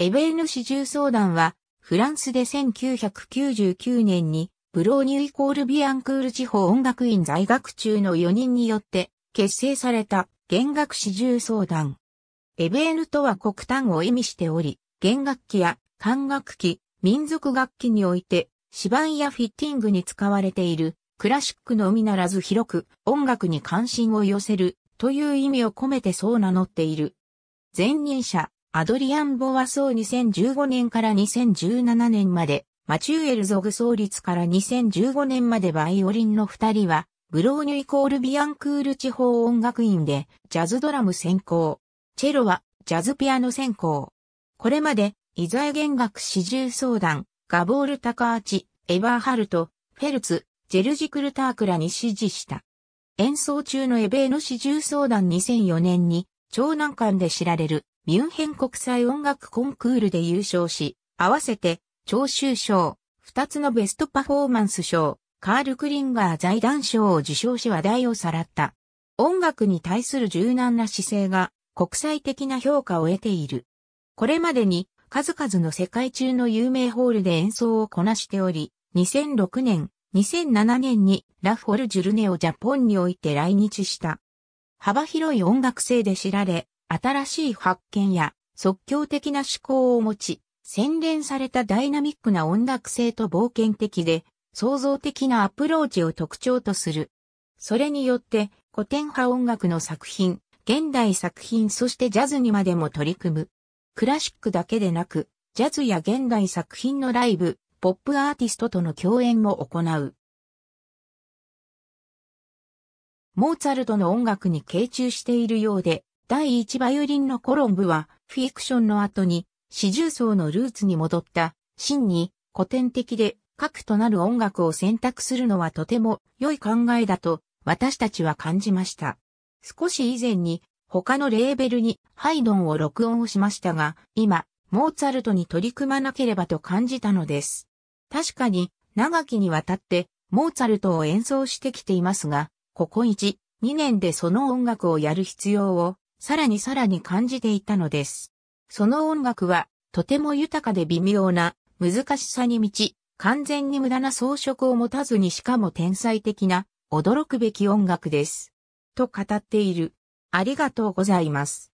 エベーヌ市重相談は、フランスで1999年に、ブローニュイコールビアンクール地方音楽院在学中の4人によって結成された弦楽市重相談。エベーヌとは国単を意味しており、弦楽器や管楽器、民族楽器において、指板やフィッティングに使われている、クラシックのみならず広く音楽に関心を寄せるという意味を込めてそう名乗っている。前任者、アドリアン・ボワソー2015年から2017年まで、マチューエル・ゾグ創立から2015年までバイオリンの二人は、ブローニュイコールビアンクール地方音楽院で、ジャズドラム専攻。チェロは、ジャズピアノ専攻。これまで、イザヤ弦楽四重相談、ガボール・タカーチ、エァーハルト、フェルツ、ジェルジ・クルタークラに支持した。演奏中のエベーの四重相談2004年に、長難関で知られるミュンヘン国際音楽コンクールで優勝し、合わせて、聴衆賞、二つのベストパフォーマンス賞、カール・クリンガー財団賞を受賞し話題をさらった。音楽に対する柔軟な姿勢が国際的な評価を得ている。これまでに数々の世界中の有名ホールで演奏をこなしており、2006年、2007年にラフォル・ジュルネをジャポンにおいて来日した。幅広い音楽性で知られ、新しい発見や即興的な思考を持ち、洗練されたダイナミックな音楽性と冒険的で、創造的なアプローチを特徴とする。それによって、古典派音楽の作品、現代作品そしてジャズにまでも取り組む。クラシックだけでなく、ジャズや現代作品のライブ、ポップアーティストとの共演も行う。モーツァルトの音楽に傾注しているようで、第1バイオリンのコロンブは、フィクションの後に、四重奏のルーツに戻った、真に古典的で核となる音楽を選択するのはとても良い考えだと、私たちは感じました。少し以前に、他のレーベルにハイドンを録音をしましたが、今、モーツァルトに取り組まなければと感じたのです。確かに、長きにわたって、モーツァルトを演奏してきていますが、ここ1、2年でその音楽をやる必要をさらにさらに感じていたのです。その音楽は、とても豊かで微妙な、難しさに満ち、完全に無駄な装飾を持たずにしかも天才的な、驚くべき音楽です。と語っている。ありがとうございます。